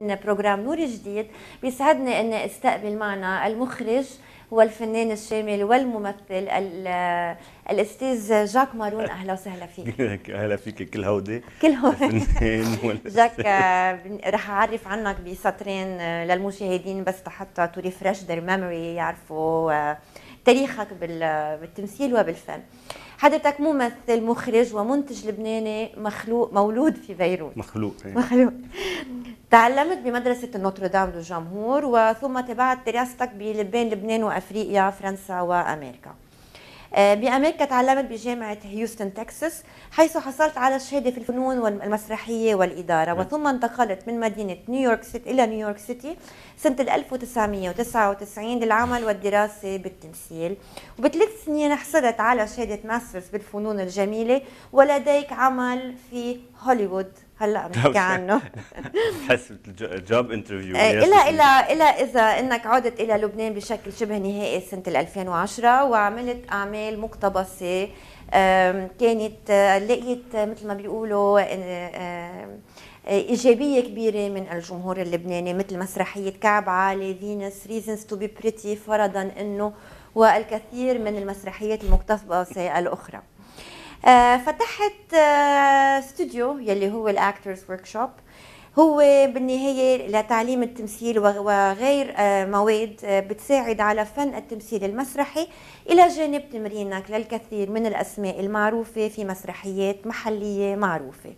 بروجرام نور جديد بيسعدني اني استقبل معنا المخرج والفنان الشامل والممثل الاستاذ جاك مارون اهلا وسهلا فيك اهلا فيك كل هودي كل هودي جاك آه، رح اعرف عنك بسطرين آه، للمشاهدين بس حتى تو ريفرش ذير ميموري يعرفوا آه، تاريخك بالتمثيل وبالفن حضرتك ممثل مخرج ومنتج لبناني مخلوق مولود في بيروت مخلوق يعني. مخلوق تعلمت بمدرسة نوتردام دو جمهور وثم تبعت دراستك بلبنان لبنان وأفريقيا فرنسا وأمريكا آه، بأمريكا تعلمت بجامعة هيوستن تكساس حيث حصلت على شهادة في الفنون والمسرحية والإدارة نعم. وثم انتقلت من مدينة نيويورك سيتي إلى نيويورك سيتي سنة 1999 للعمل والدراسة بالتمثيل وبثلاث سنين حصلت على شهادة ماسترز بالفنون الجميلة ولديك عمل في هوليوود هلا بنحكي عنه بحس جوب انترفيو الى الى الى اذا انك عدت الى لبنان بشكل شبه نهائي سنه 2010 وعملت اعمال مقتبسه كانت آه، لقيت مثل ما بيقولوا آه، إيجابية كبيرة من الجمهور اللبناني مثل مسرحية كعب عالي فينس ريزنز تو بي بريتي فرضا أنه والكثير من المسرحيات المقتبسة الأخرى آه، فتحت استوديو آه، يلي هو الاكترز وركشوب هو بالنهاية لتعليم التمثيل وغير آه، مواد بتساعد على فن التمثيل المسرحي إلى جانب تمرينك للكثير من الأسماء المعروفة في مسرحيات محلية معروفة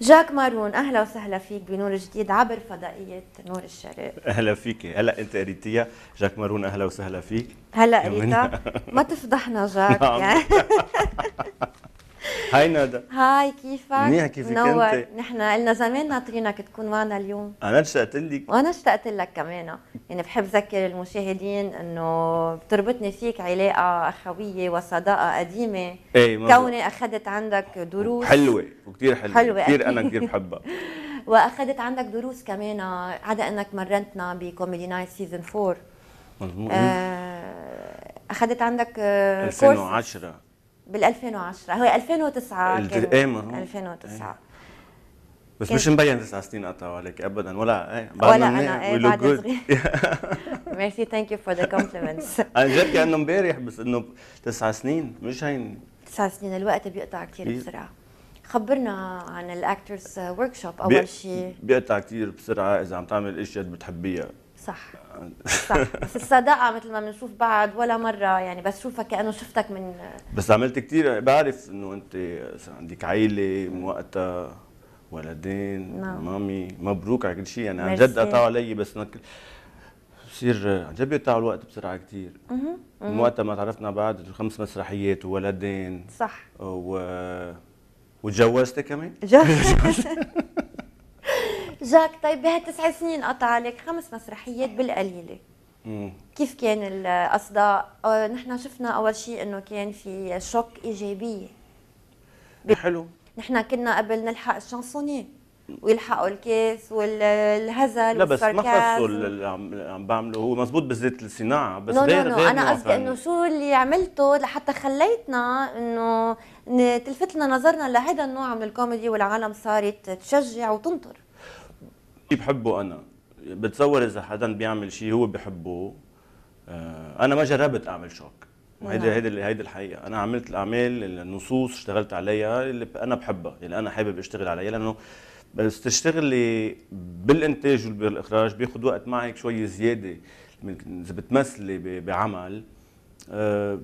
جاك مارون اهلا وسهلا فيك بنور جديد عبر فضائيه نور الشرق اهلا فيك هلا انت قريتيها جاك مارون اهلا وسهلا فيك هلا قريتها ما تفضحنا جاك يعني هاي ندى هاي كيفك؟ منيح كيفك منور. انت؟ نحن قلنا زمان ناطرينك تكون معنا اليوم انا اشتقت لك وانا اشتقت لك كمان يعني بحب ذكر المشاهدين انه بتربطني فيك علاقه اخويه وصداقه قديمه ايه كوني اخذت عندك دروس حلوه وكثير حلوه, حلوة كثير انا كثير بحبها واخذت عندك دروس كمان عدا انك مرنتنا بكوميدي نايت سيزون 4 مضبوط اخذت عندك 2010 بال 2010 هو 2009 ايه ما 2009 ايه. بس مش مبين تسع سنين قطعوا عليك ابدا ولا ايه ولا انا ايه بعد صغير ميرسي ثانك يو فور ذا كومبلمنتس عن جد كانه امبارح بس انه تسع سنين مش هين تسع سنين الوقت بيقطع كثير بسرعه خبرنا عن الاكترز ورك شوب اول شيء بيقطع كثير بسرعه اذا عم تعمل اشياء بتحبيها صح صح بس الصداقه مثل ما بنشوف بعض ولا مره يعني بس شوفها كانه شفتك من بس عملت كثير بعرف انه انت عندك عيلة من وقتها ولدين نعم. مامي مبروك على كل شيء يعني عن جد قطعوا علي بس نك... بصير عن جد بيقطعوا الوقت بسرعه كثير من وقتها ما تعرفنا بعد خمس مسرحيات وولدين صح و وتجوزتي كمان؟ جاك طيب بهالتسع سنين قطع عليك خمس مسرحيات بالقليله كيف كان الاصداء؟ نحن شفنا اول شيء انه كان في شوك ايجابيه إيه، حلو نحن كنا قبل نلحق الشانسوني ويلحقوا الكاس والهزل لا بس ما خصوا اللي عم بعمله هو مزبوط بالذات الصناعه بس غير غير انا قصدي انه شو اللي عملته لحتى خليتنا انه تلفت لنا نظرنا لهذا النوع من الكوميدي والعالم صارت تشجع وتنطر شيء بحبه انا بتصور اذا حدا بيعمل شيء هو بحبه آه، انا ما جربت اعمل شوك هيدي نعم. هيدي هيدي الحقيقه انا عملت الاعمال النصوص اشتغلت عليها اللي انا بحبها اللي يعني انا حابب اشتغل عليها لانه بس تشتغلي بالانتاج وبالاخراج بياخذ وقت معك شوي زياده اذا بتمثلي بعمل آه،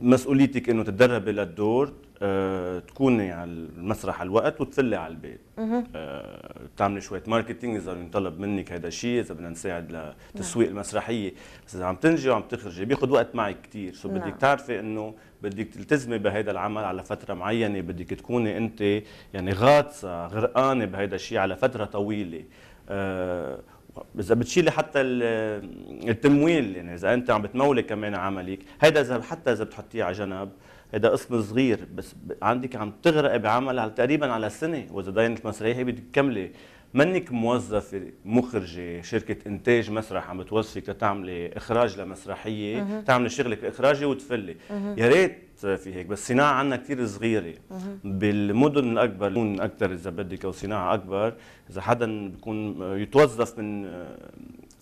مسؤوليتك انه تتدربي للدور آه، تكوني يعني على المسرح على الوقت وتسلي على البيت أه تعملي شويه ماركتينج اذا ينطلب منك هذا الشيء اذا بدنا نساعد لتسويق نعم. المسرحيه بس اذا عم تنجي وعم تخرجي بياخذ وقت معك كثير سو نعم. بدك تعرفي انه بدك تلتزمي بهذا العمل على فتره معينه بدك تكوني انت يعني غاطسه غرقانه بهذا الشيء على فتره طويله أه اذا بتشيلي حتى التمويل يعني اذا انت عم بتمولي كمان عملك هذا اذا حتى اذا بتحطيه على جنب هذا قسم صغير بس عندك عم تغرقي بعمل على تقريبا على سنه واذا داينه المسرحيه هي بدك تكملي منك موظفه مخرجه شركه انتاج مسرح عم بتوظفك لتعملي اخراج لمسرحيه تعملي شغلك الاخراجي وتفلي يا ريت في هيك بس الصناعه عندنا كثير صغيره بالمدن الاكبر بكون اكثر اذا بدك او صناعه اكبر اذا حدا بكون يتوظف من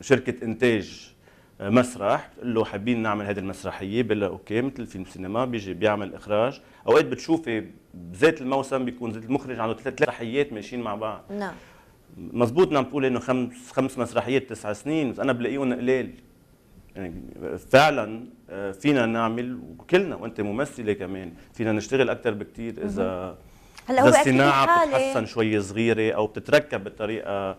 شركه انتاج مسرح بتقول له حابين نعمل هذه المسرحيه بلا اوكي مثل فيلم سينما بيجي بيعمل اخراج اوقات بتشوفي بذات الموسم بيكون زيت المخرج عنده ثلاث مسرحيات ماشيين مع بعض نعم مزبوط نعم بقول انه خمس خمس مسرحيات تسع سنين بس انا بلاقيهم قليل يعني فعلا آه، فينا نعمل وكلنا وانت ممثله كمان فينا نشتغل اكثر بكثير اذا هلا هو الصناعه بتتحسن شوي صغيره او بتتركب بطريقه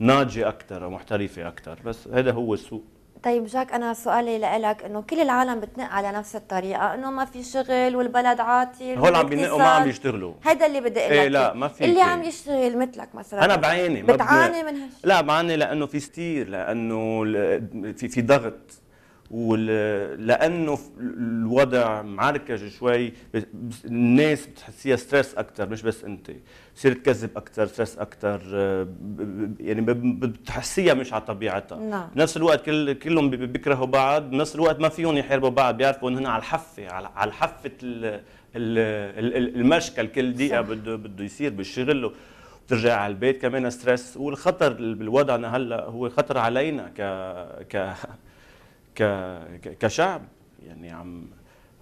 ناضجه اكثر او محترفه اكثر بس هذا هو السوق طيب جاك انا سؤالي لك انه كل العالم بتنق على نفس الطريقه انه ما في شغل والبلد عاطل هول عم بينقوا ما عم يشتغلوا هذا اللي بدي اقول ايه لا ما في اللي عم يشتغل مثلك مثلا انا بعيني بتعاني من هالشيء لا بعاني لانه في ستير لانه في في ضغط ولانه الوضع معركج شوي الناس بتحسيها ستريس اكثر مش بس انت بتصير تكذب اكثر ستريس اكثر يعني بتحسيها مش على طبيعتها نعم. بنفس الوقت كل كلهم بيكرهوا بعض بنفس الوقت ما فيهم يحاربوا بعض بيعرفوا انهم على الحفه على حفه المشكل كل دقيقه بده بده يصير بالشغل ترجع على البيت كمان ستريس والخطر بالوضعنا هلا هو خطر علينا ك ك كشعب يعني عم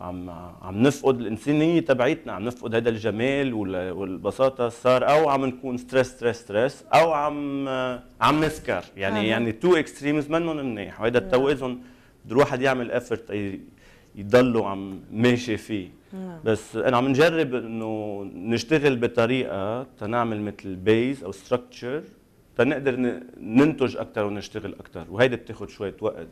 عم عم نفقد الانسانيه تبعيتنا عم نفقد هذا الجمال والبساطه صار او عم نكون ستريس ستريس ستريس او عم عم نسكر يعني آه. يعني تو اكستريمز منهم منيح وهذا التوازن بده الواحد يعمل افورت يضلوا عم ماشي فيه مم. نعم. بس انا عم نجرب انه نشتغل بطريقه تنعمل مثل بيز او ستراكتشر تنقدر ننتج اكثر ونشتغل اكثر وهيدي بتاخذ شويه وقت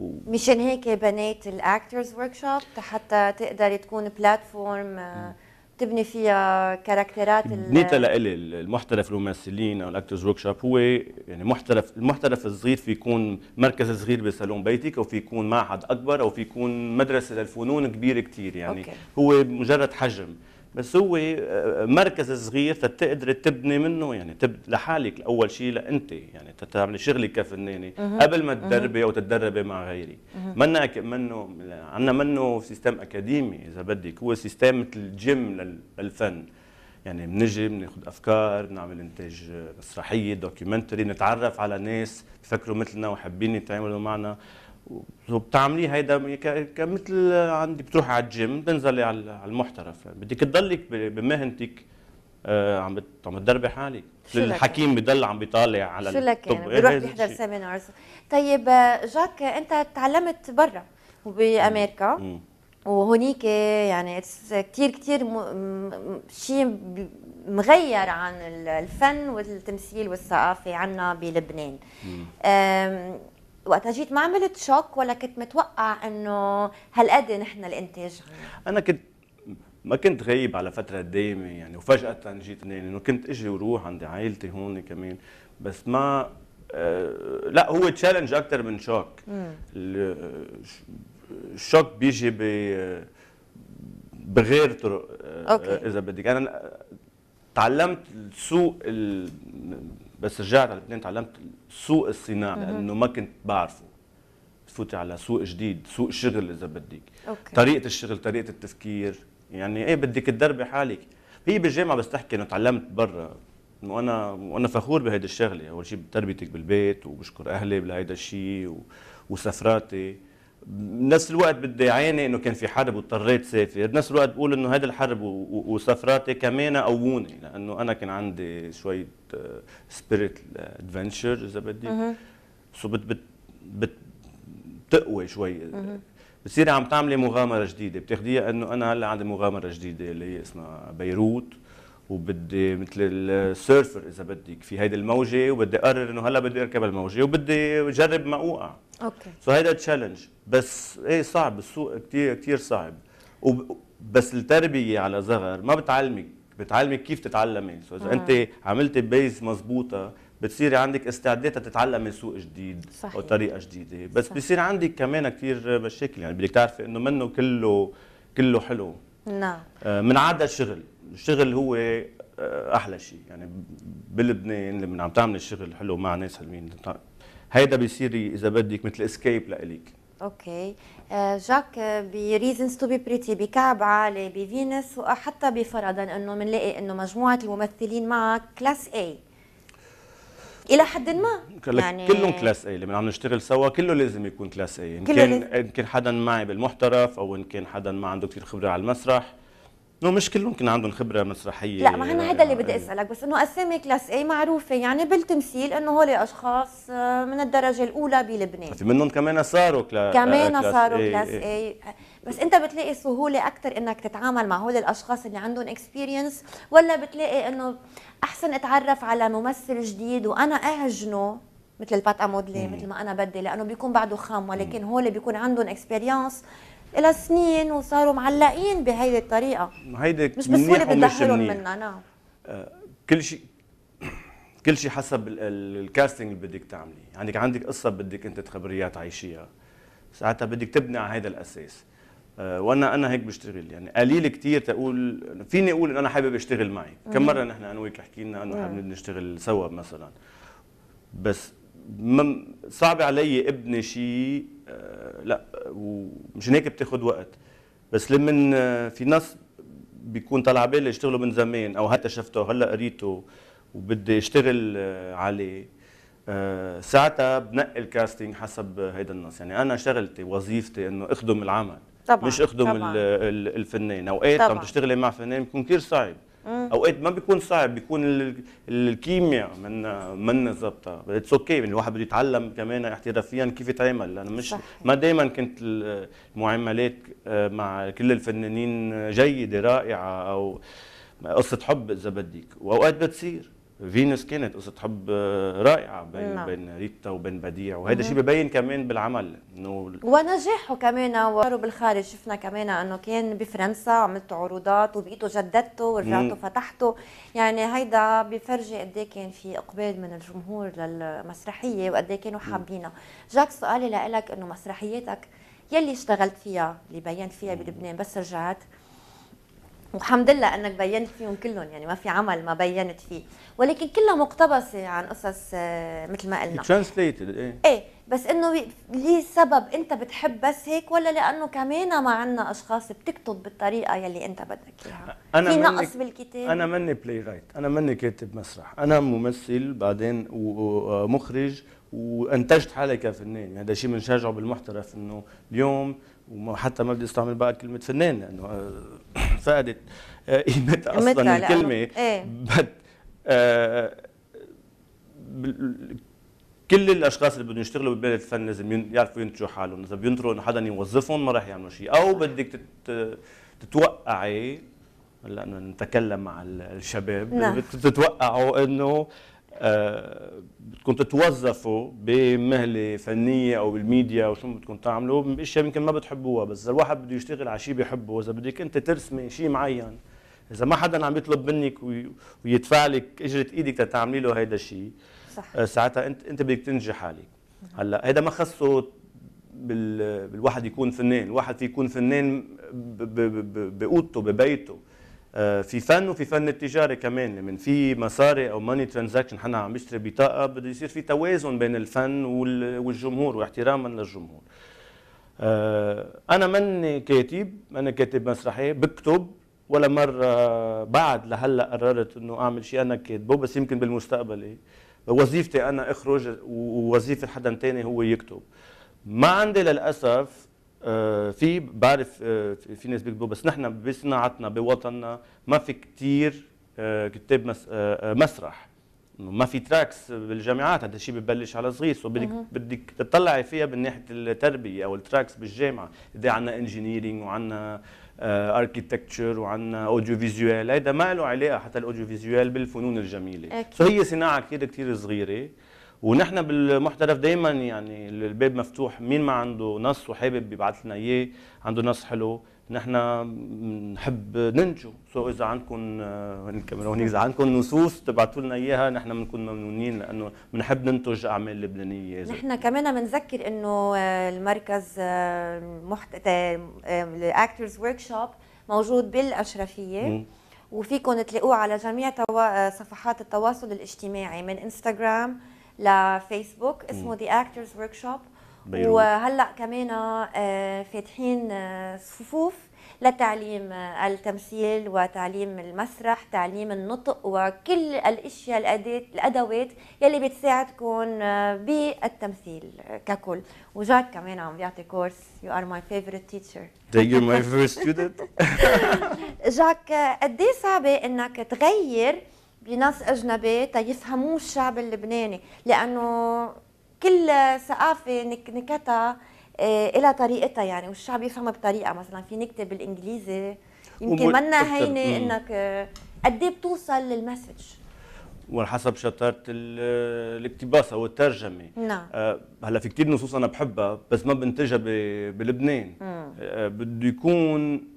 و... مشان هيك بنيت الاكترز ورك شوب حتى تقدري تكون بلاتفورم آه، تبني فيها كاركترات بنيتها لإلي المحترف الممثلين او الاكترز ورك شوب هو يعني محترف المحترف الصغير في يكون مركز صغير بصالون بيتك او في يكون معهد اكبر او في يكون مدرسه للفنون كبيره كثير يعني أوكي. هو مجرد حجم بس هو آه، مركز صغير تقدر تبني منه يعني تب لحالك اول شيء لانت يعني تعملي شغلك كفنانه يعني قبل ما تدربي او تتدربي مع غيري منا منه عندنا منه سيستم اكاديمي اذا بدك هو سيستم مثل الجيم للفن يعني بنجي بناخذ افكار بنعمل انتاج مسرحيه دوكيومنتري نتعرف على ناس بفكروا مثلنا وحابين يتعاملوا معنا وبتعملي هيدا كمثل عندي بتروحي على الجيم بنزلي على المحترف يعني بدك تضلك بمهنتك آه، عم عم تدربي حالك الحكيم بضل عم بيطالع على شو لك يعني بيروح بيحضر سيمينارز طيب جاك انت تعلمت برا وبامريكا وهونيك يعني كثير كثير شيء مغير عن الفن والتمثيل والثقافه عنا بلبنان وقتها جيت ما عملت شوك ولا كنت متوقع انه هالقد نحن الانتاج انا كنت ما كنت غايب على فترة دايمة يعني وفجأة جيت هنا انه كنت اجي وروح عندي عائلتي هون كمان بس ما آه لا هو تشالنج اكثر من شوك الشوك بيجي ب بغير طرق آه، أوكي. اذا بدك انا تعلمت السوق ال... بس رجعت على لبنان تعلمت سوق الصناعه لانه ما كنت بعرفه تفوتي على سوق جديد سوق شغل اذا بدك أوكي. طريقه الشغل طريقه التفكير يعني ايه بدك تدربي حالك هي بالجامعه بس تحكي انه تعلمت برا وانا وانا فخور بهيدي الشغله اول شيء بتربيتك بالبيت وبشكر اهلي بهيدا الشيء و... وسفراتي بنفس الوقت بدي عيني انه كان في حرب واضطريت سافر، بنفس الوقت بقول انه هذه الحرب وسفراتي كمان قووني لانه انا كان عندي شويه سبيريت آه، ادفنتشر اذا بدي سو بت بت بت بتقوي شوي بتصيري عم تعملي مغامره جديده بتاخديها انه انا هلا عندي مغامره جديده اللي هي اسمها بيروت وبدي مثل السيرفر اذا بدك في هيدي الموجه وبدي اقرر انه هلا بدي اركب الموجه وبدي اجرب ما اوقع اوكي سو هيدا تشالنج بس ايه صعب السوق كثير كثير صعب بس التربيه على صغر ما بتعلمك بتعلمك كيف تتعلمي سو اذا آه. انت عملتي بيز مزبوطه بتصير عندك استعداد تتعلمي سوق جديد صحيح. او طريقه جديده بس صحيح. بصير عندك كمان كثير مشاكل يعني بدك تعرفي انه منه كله كله حلو نعم آه، من عدا الشغل الشغل هو آه، احلى شيء يعني بلبنان من عم تعمل الشغل حلو مع ناس حلوين هيدا بيصير اذا بدك مثل اسكيب لإليك اوكي آه، جاك بريزنز آه، تو بي بريتي بكعب عالي بفينس وحتى آه، بفرضا انه بنلاقي انه مجموعه الممثلين معك كلاس اي الى حد ما يعني كلهم كلاس اي لما عم نشتغل سوا كله لازم يكون كلاس اي ان كان ان كان حدا معي بالمحترف او ان كان حدا ما عنده كثير خبره على المسرح نو مش كلهم كان عندهم خبره مسرحيه لا ما انا هذا اللي بدي يعني. اسالك بس انه اسامي كلاس اي معروفه يعني بالتمثيل انه هول اشخاص آه، من الدرجه الاولى بلبنان في منهم كمان صاروا كلا آه، كمان كلاس صاروا A. كلاس اي بس انت بتلاقي سهوله اكثر انك تتعامل مع هول الاشخاص اللي عندهم اكسبيرينس ولا بتلاقي انه احسن اتعرف على ممثل جديد وانا اهجنه مثل البات امودلي مثل ما انا بدي لانه بيكون بعده خام ولكن هول بيكون عندهم اكسبيرينس الى سنين وصاروا معلقين بهيدي الطريقه هيدي مش اللي بتدخلهم منها نعم آه كل شيء كل شيء حسب الكاستنج اللي بدك تعملي عندك يعني عندك قصه بدك انت تخبريها تعيشيها ساعتها بدك تبني على هذا الاساس آه، وانا انا هيك بشتغل يعني قليل كثير تقول فيني اقول ان انا حابب اشتغل معي كم مره نحن انا وياك حكينا انه حابب نشتغل سوا مثلا بس صعب علي ابني شيء آه، لا ومش هيك بتاخذ وقت بس لمن آه، في ناس بيكون طالع بالي يشتغلوا من زمان او حتى شفته هلا قريته وبدي اشتغل آه، عليه ساعتها بنقي الكاستنج حسب هيدا النص يعني انا شغلتي وظيفتي انه اخدم العمل طبعا مش اخدم طبعا الفنان اوقات عم تشتغلي مع فنان بيكون كثير صعب آه. اوقات ما بيكون صعب بيكون الكيمياء من من ظابطه اتس اوكي okay. الواحد بده يتعلم كمان احترافيا كيف يتعامل لانه مش صحيح. ما دائما كنت المعاملات آه، مع كل الفنانين جيده رائعه او قصه حب اذا بدك واوقات بتصير فينوس كانت قصه حب رائعه بين نعم. بين ريتا وبين بديع وهذا الشيء ببين كمان بالعمل انه ونجاحه كمان وصاروا بالخارج شفنا كمان انه كان بفرنسا عملت عروضات وبقيتوا جددته ورجعته فتحته يعني هيدا بفرجي قد إيه كان في اقبال من الجمهور للمسرحيه وقد إيه كانوا حابينها جاك سؤالي لك انه مسرحياتك يلي اشتغلت فيها اللي بينت فيها بلبنان بس رجعت والحمد لله انك بينت فيهم كلهم يعني ما في عمل ما بينت فيه ولكن كلها مقتبسه عن قصص آه، مثل ما قلنا ترانسليتد ايه ايه بس انه ليه سبب انت بتحب بس هيك ولا لانه كمان ما عندنا اشخاص بتكتب بالطريقه يلي انت بدك اياها أنا في نقص بالكتاب انا مني بلاي رايت انا مني كاتب مسرح انا ممثل بعدين ومخرج آه، وانتجت حالي كفنان يعني هذا شيء بنشجعه بالمحترف انه اليوم وحتى ما بدي استعمل بقى كلمه فنان لانه آه، فقدت آه، قيمتها اصلا الكلمه آه، ايه؟ كل الاشخاص اللي بدهم يشتغلوا بمجال الفن لازم يعرفوا ينتجوا حالهم اذا بينطروا انه حدا يوظفهم ما راح يعملوا شيء او بدك تتوقعي هلا نتكلم مع الشباب نعم. تتوقعوا انه بدكم آه، تتوظفوا بمهله فنيه او بالميديا او شو بدكم تعملوا اشياء يمكن ما بتحبوها بس اذا الواحد بده يشتغل على شيء بيحبه اذا بدك انت ترسمي شيء معين اذا ما حدا عم يطلب منك ويدفع لك اجره ايدك تتعملي له هيدا الشيء صح آه، ساعتها انت انت بدك تنجح حالك هلا هيدا ما خصه بالواحد يكون فنان الواحد في يكون فنان بأوضته ببيته آه، في فن وفي فن التجاري كمان لما يعني في مصاري او ماني ترانزاكشن حنا عم نشتري بطاقه بده يصير في توازن بين الفن والجمهور واحتراما للجمهور آه، انا مني كاتب انا كاتب مسرحيه بكتب ولا مره بعد لهلا قررت انه اعمل شيء انا كاتبه بس يمكن بالمستقبل وظيفتي انا اخرج ووظيفه حدا تاني هو يكتب ما عندي للاسف آه، في بعرف آه، في ناس بيكتبوا بس نحن بصناعتنا بوطننا ما في كثير آه، كتاب مسرح ما في تراكس بالجامعات هذا الشيء ببلش على صغير سو بدك بدك تطلعي فيها من ناحيه التربيه او التراكس بالجامعه قد عندنا انجينيرينج وعندنا اركيتكتشر وعندنا اوديو فيزيوال هيدا ما له علاقه حتى الاوديو فيزيوال بالفنون الجميله سو هي صناعه كثير كثير صغيره ونحن بالمحترف دايما يعني الباب مفتوح مين ما عنده نص وحابب يبعث لنا اياه عنده نص حلو نحن نحب ننجو سو اذا عندكم آه، الكاميرون اذا عندكم نصوص تبعتوا لنا اياها نحن بنكون ممنونين لانه بنحب ننتج اعمال لبنانيه نحن كمان بنذكر انه آه، المركز الاكترز ورك شوب موجود بالاشرفيه وفيكم تلاقوه على جميع آه، صفحات التواصل الاجتماعي من انستغرام لفيسبوك اسمه ذا اكترز ورك شوب وهلا كمان آه، فاتحين آه، صفوف لتعليم آه، التمثيل وتعليم المسرح تعليم النطق وكل الاشياء الادوات يلي بتساعدكم بالتمثيل ككل وجاك كمان عم بيعطي كورس يو ار ماي فيفورت تيتشر ثانك يو ماي فيرست ستودنت جاك قد ايه صعبه انك تغير بناس أجنبي تيفهموه الشعب اللبناني لأنه كل ثقافة نكتها إلى آه، طريقتها يعني والشعب يفهمها بطريقة مثلا في نكتة بالإنجليزي يمكن وم... منا هينة إنك آه، قد إيه بتوصل للمسج وحسب شطارة الاقتباس أو الترجمة نعم آه، هلا في كثير نصوص أنا بحبها بس ما بنتجها بلبنان بده يكون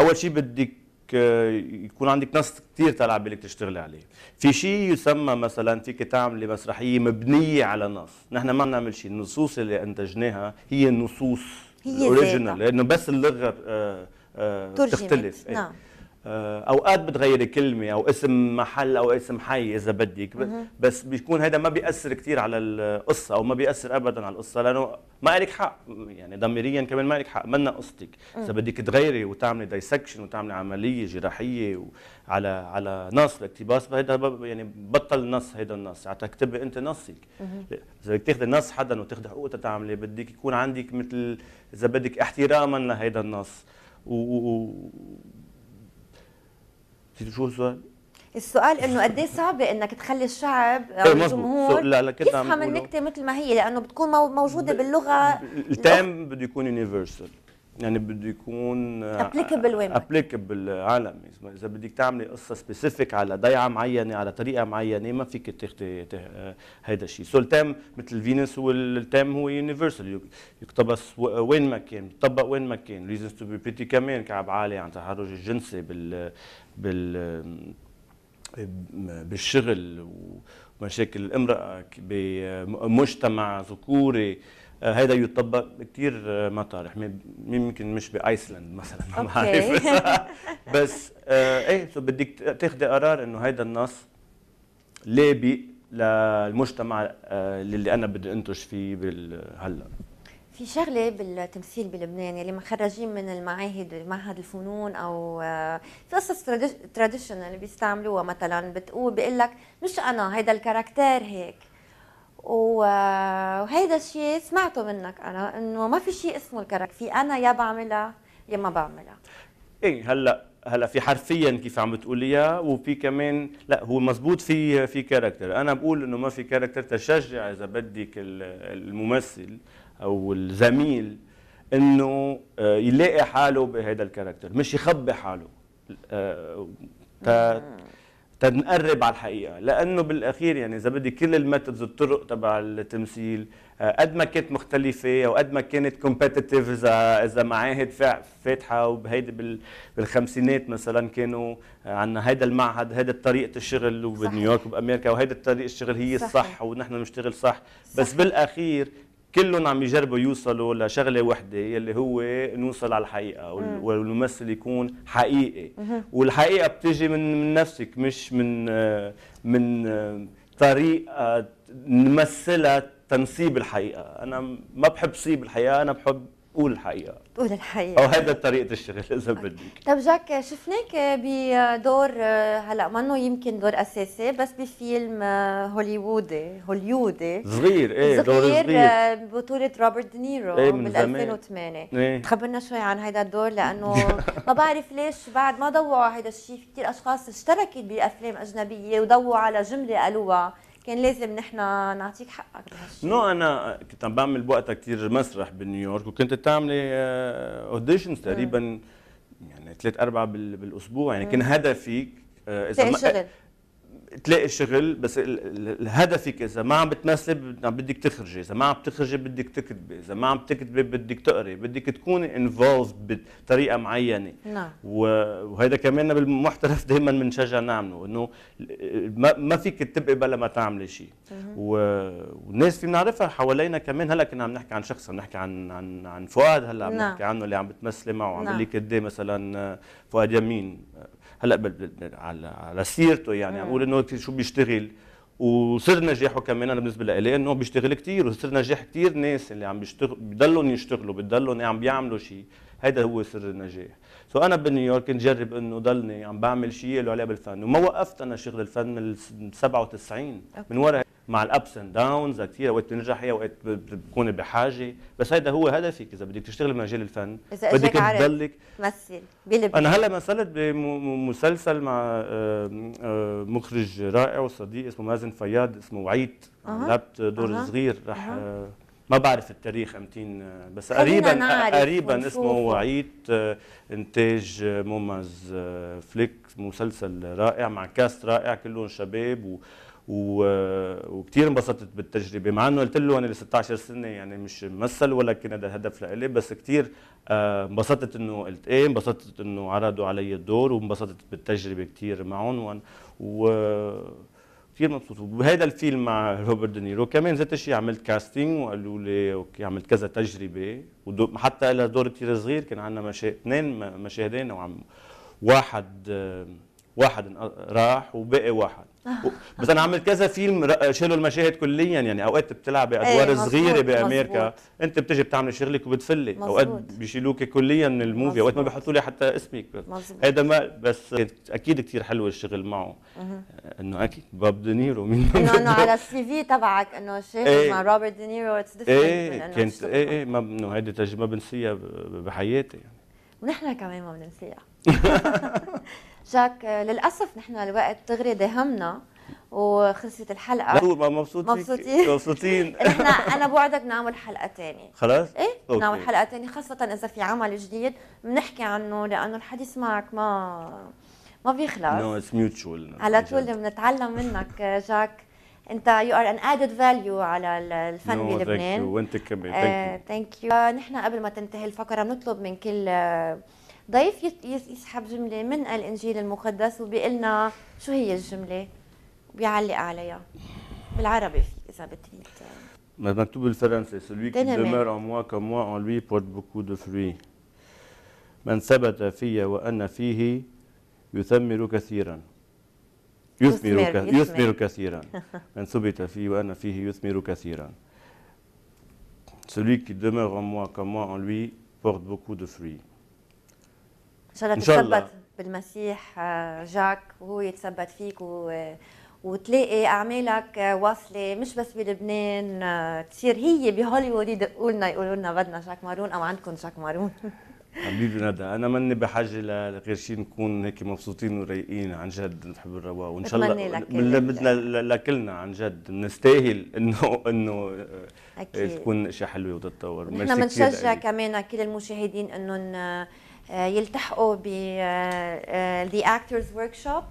أول شيء بدك آه، يكون عندك نص كثير تلعب بالك تشتغل عليه في شيء يسمى مثلا فيك تعملي مسرحيه مبنيه على نص نحن ما بنعمل شيء النصوص اللي انتجناها هي النصوص هي الاوريجينال لانه بس اللغه آه آه تختلف إيه. نعم آه، اوقات بتغيري كلمه او اسم محل او اسم حي اذا بدك بس بيكون هذا ما بياثر كثير على القصه او ما بياثر ابدا على القصه لانه ما لك حق يعني ضميريا كمان ما لك حق منا قصتك اذا بدك تغيري وتعملي دايسكشن وتعملي عمليه جراحيه على على نص الاقتباس فهذا يعني بطل نص هذا النص عاد يعني تكتبي انت نصك اذا بدك تاخذي نص حدا وتاخذي حقوقه تعملي بدك يكون عندك مثل اذا بدك احتراما لهذا النص و شو السؤال؟ السؤال انه قد ايه صعبه انك تخلي الشعب او إيه، الجمهور لا لا يفهم نعم، النكته مثل ما هي لانه بتكون موجوده باللغه التام بده يكون يونيفرسال يعني بده يكون ابليكابل آه، وين ابليكابل عالمي اذا بدك تعملي قصه سبيسيفيك على ضيعه معينه على طريقه معينه ما فيك تاخذي آه، هذا الشيء سو التام مثل فينوس هو التام هو يونيفرسال يقتبس وين ما كان يطبق وين ما كان ريزنز تو بي بيتي كمان كعب عالي عن تحرج الجنسي بال بال بالشغل ومشاكل الامراه بمجتمع ذكوري آه، هيدا يطبق بكثير آه، مطارح ممكن مش بايسلند مثلا ما بعرف بس آه، ايه سو بدك تاخذي قرار انه هيدا النص لابق للمجتمع اللي انا بدي انتج فيه هلا في شغله بالتمثيل بلبنان يلي مخرجين من المعاهد معهد الفنون او في قصص تراديشنال بيستعملوها مثلا بتقول بيقول لك مش انا هيدا الكاركتير هيك وهيدا الشيء سمعته منك انا انه ما في شيء اسمه الكرك في انا يا بعملها يا ما بعملها ايه هلا هلا في حرفيا كيف عم بتقوليها وفي كمان لا هو مزبوط في في كاركتر انا بقول انه ما في كاركتر تشجع اذا بدك الممثل او الزميل انه آه، يلاقي حاله بهذا الكاركتر مش يخبي حاله آه، تنقرب على الحقيقه لانه بالاخير يعني اذا بدي كل الميثودز الطرق تبع التمثيل آه، قد ما كانت مختلفه او قد ما كانت كومبتيتيف اذا اذا معاهد فاتحه وبهيدي بالخمسينات مثلا كانوا آه، عندنا هيدا المعهد هيدا طريقه الشغل وبنيويورك وبامريكا وهيدا طريقه الشغل هي الصح ونحن بنشتغل صح, صح بس بالاخير كلهم عم يجربوا يوصلوا لشغله وحده يلي هو نوصل على الحقيقه والممثل يكون حقيقي والحقيقه بتجي من, نفسك مش من من طريقه نمثلها تنسيب الحقيقه انا ما بحب صيب الحقيقه انا بحب قول الحقيقه قول الحقيقه او هذا طريقه الشغل اذا طيب. بدك طيب جاك شفناك بدور هلا منه يمكن دور اساسي بس بفيلم هوليوودي آه، هوليوودي صغير ايه دور صغير آه، بطوله روبرت دينيرو ايه بال 2008 ايه. تخبرنا شوي عن هذا الدور لانه ما بعرف ليش بعد ما ضوعوا هذا الشيء في كثير اشخاص اشتركت بافلام اجنبيه وضوعوا على جمله قالوها كان لازم نحن نعطيك حقك نو انا كنت عم بعمل بوقتها كثير مسرح بنيويورك وكنت تعملي اوديشنز آه، تقريبا يعني ثلاث اربع بالاسبوع يعني كان هدفي آه، اذا ما تلاقي شغل بس هدفك اذا ما عم بتمثلي بدك تخرجي اذا ما عم تخرجي بدك تكتبي اذا ما عم تكتبي بدك تقري بدك تكوني انفولف بطريقه معينه نعم وهيدا كمان بالمحترف دائما بنشجع نعمله انه ما فيك تبقي بلا ما تعملي شيء والناس اللي بنعرفها حوالينا كمان هلا كنا عم نحكي عن شخص عم نحكي عن عن عن فؤاد هلا عم نعم. نحكي عنه اللي عم بتمثلي معه عم نعم. لك قد إيه مثلا فؤاد يمين هلا على سيرته يعني عم اقول انه كثير شو بيشتغل وسر نجاحه كمان انا بالنسبه لي انه بيشتغل كثير وسر نجاح كثير ناس اللي عم بيشتغل بضلهم يشتغلوا بضلهم عم بيعملوا شيء هذا هو سر النجاح سو انا بنيويورك نجرب انه ضلني عم بعمل شيء له علاقه بالفن وما وقفت انا شغل الفن من 97 من ورا مع الابس اند داونز كثير اوقات بتنجحي اوقات بتكوني بحاجه بس هيدا هو هدفك اذا بدك تشتغلي بمجال الفن إذا بدك تضلك مثل بلبنان انا هلا مثلت بمسلسل مع مخرج رائع وصديق اسمه مازن فياض اسمه وعيت أه. لعبت دور أه. صغير رح أه. ما بعرف التاريخ امتين آه، بس قريبا آه، قريبا اسمه وعيت آه، انتاج موماز فليك مسلسل رائع مع كاست رائع كلهم شباب و آه، وكثير انبسطت بالتجربه مع انه قلت له انا ل 16 سنه يعني مش ممثل ولا كان هذا هدف لإلي بس كثير آه، انبسطت انه قلت ايه انبسطت انه عرضوا علي الدور وانبسطت بالتجربه كثير معهم و آه، كثير مبسوط وبهذا الفيلم مع روبرت دينيرو كمان ذات الشيء عملت كاستنج وقالوا لي اوكي عملت كذا تجربه وحتى لها دور كثير صغير كان عندنا مشا... اثنين مشاهدين وعم واحد واحد راح وباقي واحد بس انا عملت كذا فيلم شالوا المشاهد كليا يعني اوقات بتلعبي ادوار ايه صغيره بامريكا مزبوط. انت بتجي بتعملي شغلك وبتفلي مزبوط. اوقات بيشيلوك كليا من الموفي مزبوط. اوقات ما بيحطوا لي حتى اسمك هذا ما بس اكيد كثير حلو الشغل معه آه، انه اكيد باب دينيرو مين انه انه على السي في تبعك انه شاغل ايه مع روبرت دينيرو اتس ايه كنت ايه ايه ما انه هيدي تجربه ما بنسيها بحياتي يعني ونحن كمان ما بننسيها جاك للاسف نحن الوقت دغري داهمنا وخلصت الحلقه مبسوطين مبسوطين مبسوطين نحن انا بوعدك نعمل حلقه ثانيه خلاص؟ ايه أوكي. نعمل حلقه ثانيه خاصه اذا في عمل جديد بنحكي عنه لانه الحديث معك ما ما بيخلص نو اتس ميوتشوال على طول بنتعلم منك جاك انت يو ار ان ادد فاليو على الفن no, بلبنان وانت كمان ثانك آه، يو نحن قبل ما تنتهي الفقره بنطلب من كل ضيف يسحب جمله من الانجيل المقدس وبيقلنا شو هي الجمله وبيعلق عليها بالعربي في اذا بتريد مكتوب بالفرنسي celui qui demeure en moi comme moi en lui porte beaucoup de fruits من ثبت في وأنا فيه يثمر كثيرا يثمر يثمر, يثمر كثيرا من ثبت في وأنا فيه يثمر كثيرا celui qui demeure en moi comme moi en lui porte beaucoup de fruits ان شاء الله تتثبت بالمسيح آه، جاك وهو يتثبت فيك و وتلاقي اعمالك واصله مش بس بلبنان آه، تصير هي بهوليوود يدقوا لنا يقولوا لنا بدنا جاك مارون او عندكم جاك مارون حبيبي ندى انا مني بحاجه لغير شيء نكون هيك مبسوطين ورايقين عن جد نحب الرواق وان شاء الله من لكلنا عن جد بنستاهل انه انه آه، أكيد. تكون اشياء حلوه وتتطور نحن بنشجع كمان كل المشاهدين انهم آه، يلتحقوا ب آه، آه، The ورك شوب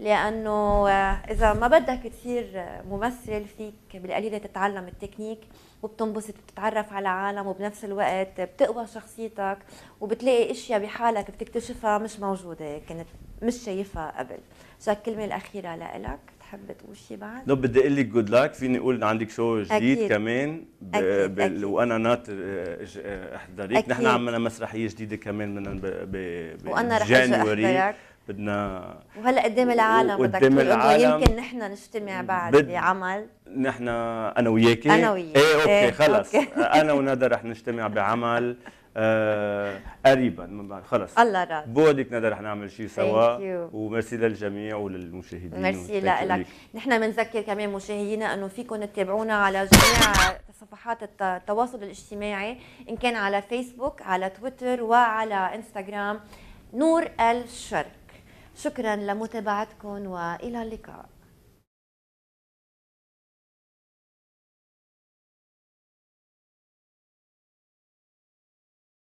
لأنه إذا ما بدك تصير ممثل فيك بالقليلة تتعلم التكنيك وبتنبسط بتتعرف على عالم وبنفس الوقت بتقوى شخصيتك وبتلاقي اشياء بحالك بتكتشفها مش موجوده كنت مش شايفها قبل شو الكلمه الاخيره لك بتحب تقول شيء بعد؟ لا بدي اقول لك جود لاك فيني اقول عندك شو جديد أكيد. كمان ب... أكيد. أكيد. وانا ناطر آه، آه، احضريك نحن عملنا مسرحيه جديده كمان من ب... ب... وانا رح احضرك بدنا وهلا قدام العالم بدك تقول يمكن نحن نجتمع بعد بد... بعمل نحن انا وياكي انا وياكي ايه اوكي ايه. خلص أوكي. انا وندى رح نجتمع بعمل آه قريبا من بعد خلص الله راد بودك ندى رح نعمل شيء سوا وميرسي للجميع وللمشاهدين ميرسي لك نحن بنذكر كمان مشاهدينا انه فيكم تتابعونا على جميع صفحات التواصل الاجتماعي ان كان على فيسبوك على تويتر وعلى انستغرام نور الشرق شكرا لمتابعتكم والى اللقاء